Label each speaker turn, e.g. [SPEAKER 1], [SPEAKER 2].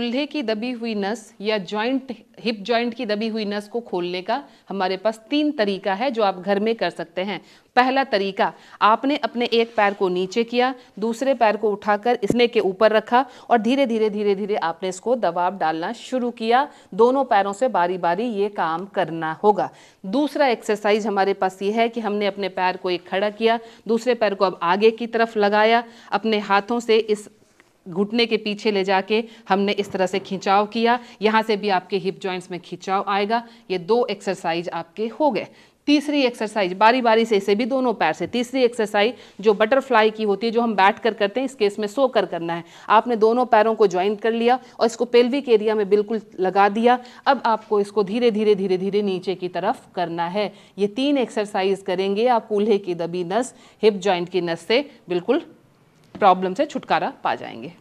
[SPEAKER 1] कुल्हे की दबी हुई नस या जॉइंट हिप जॉइंट की दबी हुई नस को खोलने का हमारे पास तीन तरीका है जो आप घर में कर सकते हैं पहला तरीका आपने अपने एक पैर को नीचे किया दूसरे पैर को उठाकर इसने के ऊपर रखा और धीरे धीरे धीरे धीरे आपने इसको दबाव डालना शुरू किया दोनों पैरों से बारी बारी ये काम करना होगा दूसरा एक्सरसाइज हमारे पास ये है कि हमने अपने पैर को एक खड़ा किया दूसरे पैर को अब आगे की तरफ लगाया अपने हाथों से इस घुटने के पीछे ले जाके हमने इस तरह से खिंचाव किया यहाँ से भी आपके हिप जॉइंट्स में खिंचाव आएगा ये दो एक्सरसाइज आपके हो गए तीसरी एक्सरसाइज बारी बारी से इसे भी दोनों पैर से तीसरी एक्सरसाइज जो बटरफ्लाई की होती है जो हम बैठ कर करते हैं इस केस में सो कर करना है आपने दोनों पैरों को ज्वाइन कर लिया और इसको पेल्विक एरिया में बिल्कुल लगा दिया अब आपको इसको धीरे धीरे धीरे धीरे नीचे की तरफ करना है ये तीन एक्सरसाइज करेंगे आप कूल्हे की दबी नस हिप ज्वाइंट की नस से बिल्कुल प्रॉब्लम से छुटकारा पा जाएंगे